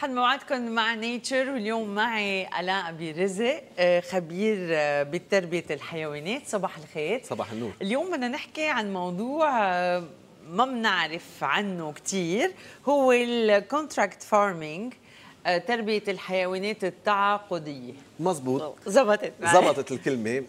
حد موعدكم مع نيتشر واليوم معي الاء برزق آه، خبير آه، بتربيه الحيوانات صباح الخير صباح النور اليوم بدنا نحكي عن موضوع آه، ما بنعرف عنه كثير هو الكونتراكت فارمينج تربية الحيوانات التعاقدية مزبوط زبطت معي. زبطت الكلمة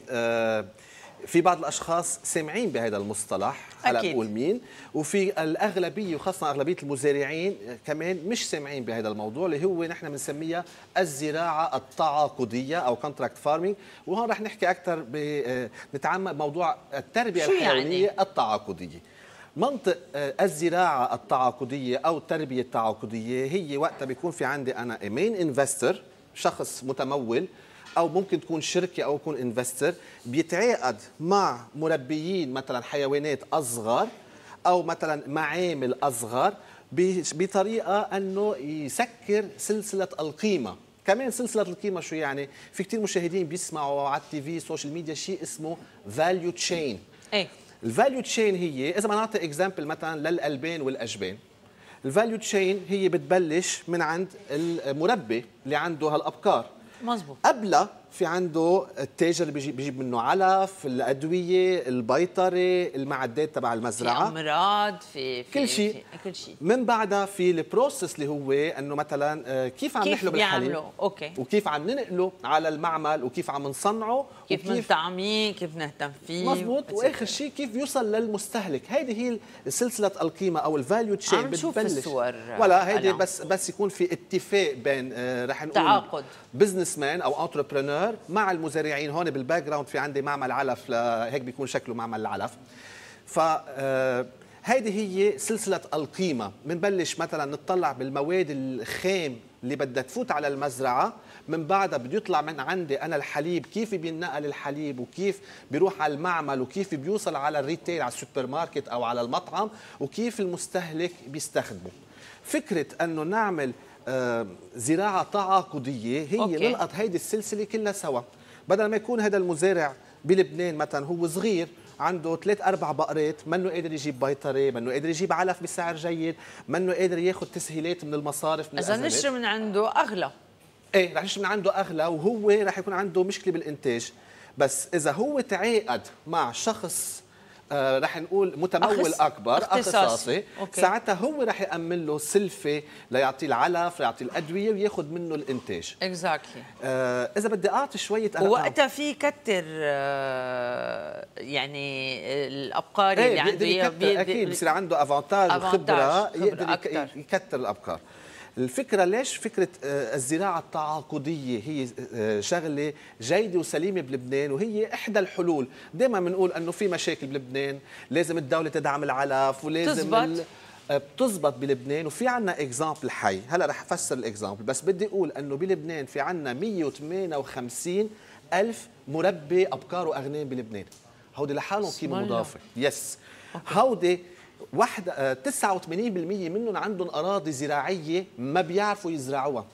في بعض الاشخاص سامعين بهذا المصطلح هلا بقول مين وفي الاغلبيه وخاصه اغلبيه المزارعين كمان مش سامعين بهذا الموضوع اللي هو نحن بنسميها الزراعه التعاقديه او كونتراكت فارمينج وهون رح نحكي اكثر آه، نتعمق بموضوع التربيه يعني؟ الحيوانيه يعني؟ التعاقديه منطق آه، الزراعه التعاقديه او التربيه التعاقديه هي وقتها بيكون في عندي انا مين انفستر شخص متمول او ممكن تكون شركه او يكون انفستر بيتعاقد مع مربيين مثلا حيوانات اصغر او مثلا معامل اصغر بطريقه انه يسكر سلسله القيمه كمان سلسله القيمه شو يعني في كثير مشاهدين بيسمعوا على التي في سوشيال ميديا شيء اسمه فاليو تشين ايه الفاليو تشين هي اذا نعطي اكزامبل مثلا للالبان والاجبان الفاليو تشين هي بتبلش من عند المربي اللي عنده هالابكار مزبوط. قبلها في عنده التاجر اللي بيجيب, بيجيب منه علف الادويه البيطري، المعدات تبع المزرعه في امراض في, في كل شيء كل شيء من بعدها في البروسس اللي هو انه مثلا آه، كيف عم نحلب الحليب أوكي. وكيف عم ننقله على المعمل وكيف عم نصنعه كيف بنطعميه كيف نهتم فيه مضبوط واخر شيء كيف يوصل للمستهلك هيدي هي سلسله القيمه او الفاليو تشين نشوف الصور ولا هيدي بس بس يكون في اتفاق بين آه، رح نقول تعاقد بزنس مان او انتربرنور الاشجار مع المزارعين هون بالباك جراوند في عندي معمل علف هيك بيكون شكله معمل العلف ف آه، هيدي هي سلسلة القيمة بنبلش مثلا نطلع بالمواد الخام اللي بدها تفوت على المزرعة من بعدها بده يطلع من عندي أنا الحليب كيف بينقل الحليب وكيف بيروح على المعمل وكيف بيوصل على الريتيل على السوبر ماركت أو على المطعم وكيف المستهلك بيستخدمه فكرة أنه نعمل آه، زراعه تعاقديه هي نلقط هيدي السلسله كلها سوا بدل ما يكون هذا المزارع بلبنان مثلا هو صغير عنده ثلاث اربع بقرات منه قادر يجيب بيطري منه قادر يجيب علف بسعر جيد منه قادر ياخذ تسهيلات من المصارف من اذا نشتري من عنده اغلى ايه رح نشتري من عنده اغلى وهو رح يكون عنده مشكله بالانتاج بس اذا هو تعاقد مع شخص آه، رح نقول متمول اكبر اختصاصي, أختصاصي. ساعتها هو رح يامن له سلفه ليعطيه العلف ليعطيه الادويه وياخذ منه الانتاج اكزاكتلي exactly. آه اذا بدي اعطي شويه ارقام وقتها في كتر آه يعني الابقار إيه، اللي عنده اكيد بصير عنده افونتاج وخبره يقدر أكتر. يكتر الابقار الفكره ليش فكره آه، الزراعه التعاقديه هي آه، شغله جيده وسليمه بلبنان وهي احدى الحلول دائما بنقول انه في مشاكل بلبنان لازم الدوله تدعم العلف ولازم آه، بتزبط بلبنان وفي عنا اكزامبل حي هلا رح افسر الاكزامبل بس بدي اقول انه بلبنان في عنا 158 الف مربي ابقار واغنام بلبنان هودي لحالهم قيمه مضافه يس هودي واحد 89% آه، منهم عندهم أراضي زراعية ما بيعرفوا يزرعوها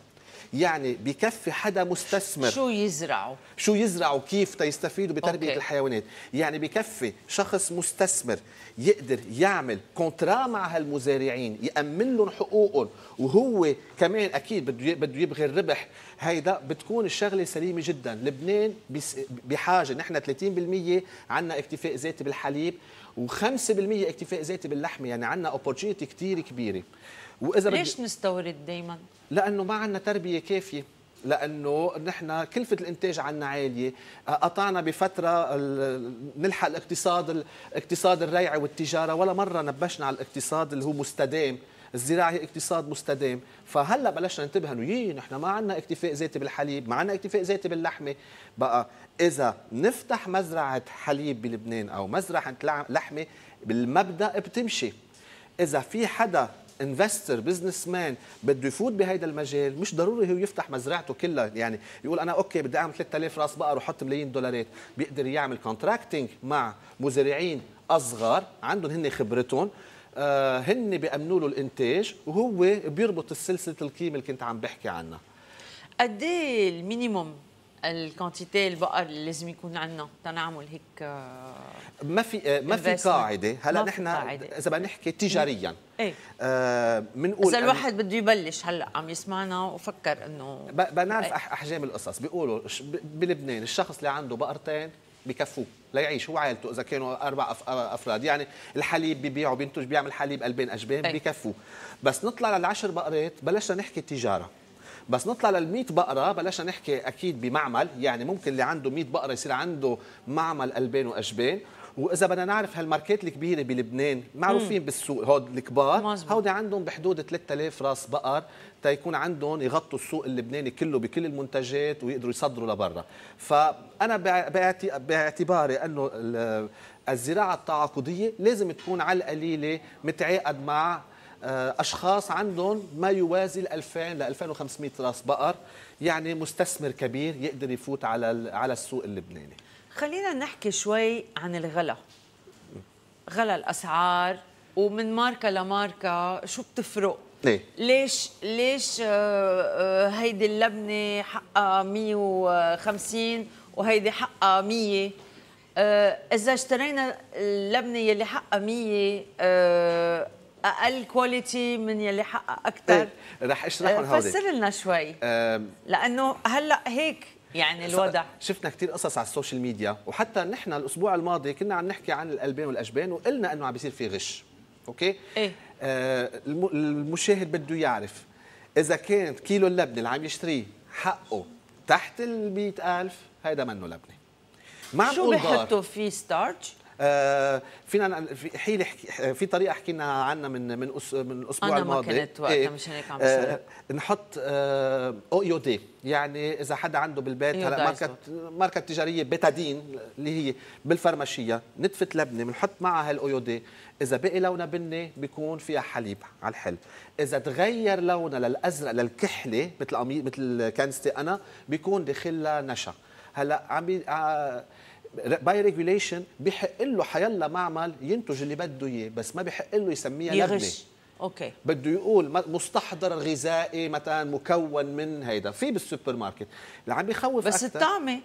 يعني بكفي حدا مستثمر شو يزرعوا شو يزرعوا كيف تيستفيدوا بتربيه أوكي. الحيوانات يعني بكفي شخص مستثمر يقدر يعمل كونترا مع هالمزارعين يامن لهم حقوقهم وهو كمان اكيد بده بده يبغي الربح هيدا بتكون الشغله سليمه جدا لبنان بحاجه نحن 30% عندنا اكتفاء ذاتي بالحليب و5% اكتفاء ذاتي باللحمه يعني عندنا اوبورتونيتي كثير كبيره واذا ليش بدي... نستورد دائما لانه ما عندنا تربيه كافيه لانه نحن كلفه الانتاج عنا عاليه قطعنا بفتره نلحق الاقتصاد الاقتصاد الريعي والتجاره ولا مره نبشنا على الاقتصاد اللي هو مستدام الزراعه هي اقتصاد مستدام فهلا بلشنا ننتبه انه يي نحن ما عندنا اكتفاء ذاتي بالحليب ما عندنا اكتفاء ذاتي باللحمه بقى اذا نفتح مزرعه حليب بلبنان او مزرعه لحمه بالمبدا بتمشي اذا في حدا انفستر بزنس مان بده يفوت بهيدا المجال مش ضروري هو يفتح مزرعته كلها يعني يقول انا اوكي بدي اعمل 3000 راس بقر وحط ملايين دولارات بيقدر يعمل كونتراكتنج مع مزارعين اصغر عندهم هن خبرتهم آه هن بيامنوا له الانتاج وهو بيربط السلسله القيمه اللي كنت عم بحكي عنها قد ايه المينيموم الكونتيتي البقر اللي لازم يكون عندنا تنعمل هيك آه، ما في آه، ما في قاعده هلا نحن اذا بدنا نحكي تجاريا ايه بنقول إيه. آه، اذا الواحد بده يبلش هلا عم يسمعنا وفكر انه بنعرف إيه. احجام القصص بيقولوا بلبنان الشخص اللي عنده بقرتين بكفوه ليعيش هو عائلته اذا كانوا اربع افراد يعني الحليب ببيعه بينتج بيعمل حليب قلبين اشبان إيه. بكفوه بس نطلع للعشر بقرات بلشنا نحكي تجاره بس نطلع لل 100 بقره بلاش نحكي اكيد بمعمل يعني ممكن اللي عنده 100 بقره يصير عنده معمل قلبين واجبين واذا بدنا نعرف هالماركات الكبيره بلبنان معروفين بالسوق هود الكبار هودي عندهم بحدود 3000 راس بقر تيكون عندهم يغطوا السوق اللبناني كله بكل المنتجات ويقدروا يصدروا لبرا فانا باعتباري انه الزراعه التعاقديه لازم تكون على القليله متعاقد مع آه، اشخاص عندهم ما يوازي ال 2000 ل 2500 راس بقر يعني مستثمر كبير يقدر يفوت على على السوق اللبناني خلينا نحكي شوي عن الغلا غلا الاسعار ومن ماركه لماركه شو بتفرق ليه؟ ليش ليش آه، آه، هيدي اللبنه حقها 150 وهيدي حقها 100 اذا اشترينا اللبنه يلي حقها 100 اقل كواليتي من يلي حقق اكثر ايه رح اشرح لهم آه، هودي فسر لنا شوي لانه هلا هيك يعني الوضع شفنا كثير قصص على السوشيال ميديا وحتى نحن الاسبوع الماضي كنا عم نحكي عن القلبين والاجبان وقلنا انه عم بيصير في غش اوكي ايه آه، المشاهد بده يعرف اذا كان كيلو اللبنه اللي عم يشتريه حقه تحت ال 100000 هيدا منه لبنه ما عم شو بحطوا فيه ستارتش آه، فينا حيل آه، في طريقه حكينا عنها من من من الاسبوع أنا الماضي انا ما كنت إيه، وقتها مش هيك عم آه، بصير نحط او يو دي يعني اذا حدا عنده بالبيت هلا ماركه ماركه تجاريه بيتادين اللي هي بالفرماشيه نتفه لبنه بنحط معها هالاو دي اذا بقي لونها بني بيكون فيها حليب على الحل اذا تغير لونها للازرق للكحله مثل مثل كنستي انا بيكون داخلها نشا هلا عم باي ريجوليشن بحق له حيلا معمل ينتج اللي بده اياه بس ما بحق له يسميها لبنه اوكي بده يقول مستحضر غذائي مثلا مكون من هيدا في بالسوبر ماركت اللي عم بيخوف بس أكثر الطعمه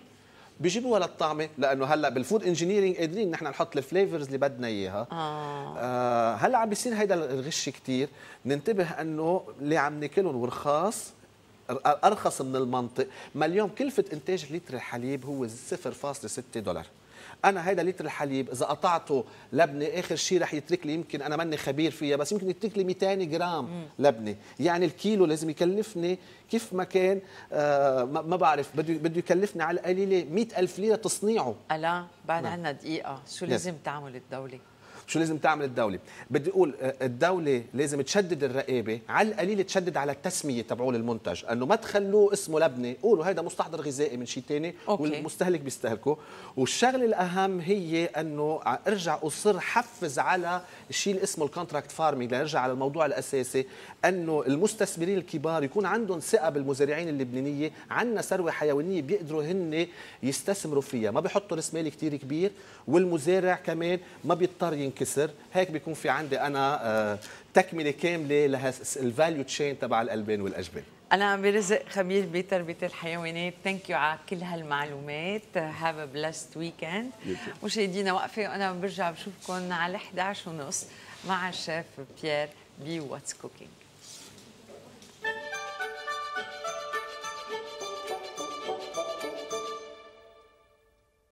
بيجيبوها للطعمه لانه هلا بالفود انجينيرنج قادرين نحن نحط الفليفرز اللي بدنا اياها آه. آه هلا عم بيصير هيدا الغش كثير ننتبه انه اللي عم ناكلهم ورخاص ارخص من المنطق ما اليوم كلفه انتاج لتر الحليب هو 0.6 دولار انا هيدا لتر الحليب اذا قطعته لبنه اخر شيء رح يترك لي يمكن انا ماني خبير فيها بس يمكن يترك لي 200 جرام لبنه يعني الكيلو لازم يكلفني كيف ما كان آه ما بعرف بده بده يكلفني على القليله 100000 ليره تصنيعه الا بعد عندنا نعم. دقيقه شو نعم. لازم تعمل الدوله شو لازم تعمل الدوله بدي اقول آه، الدوله لازم تشدد الرقابه على القليل تشدد على التسميه تبعه للمنتج انه ما تخلوه اسمه لبنه قولوا هذا مستحضر غذائي من شيء ثاني والمستهلك بيستهلكه والشغله الاهم هي انه ارجع اصر حفز على الشيء اللي اسمه الكونتراكت فارمي لنرجع على الموضوع الاساسي انه المستثمرين الكبار يكون عندهم ثقه بالمزارعين اللبنانيه عندنا ثروه حيوانيه بيقدروا هن يستثمروا فيها ما بيحطوا راس مال كثير كبير والمزارع كمان ما بيضطر ينكسر هيك بيكون في عندي انا آه، تكمله كامله للفاليو تشين تبع الالبان والاجبان انا عم برزق خبير بتربيه الحيوانات ثانك يو على كل هالمعلومات هاف ا بلست ويكند مشاهدينا وقفه وانا برجع بشوفكم على 11 ونص مع الشيف بيير بي واتس كوكينج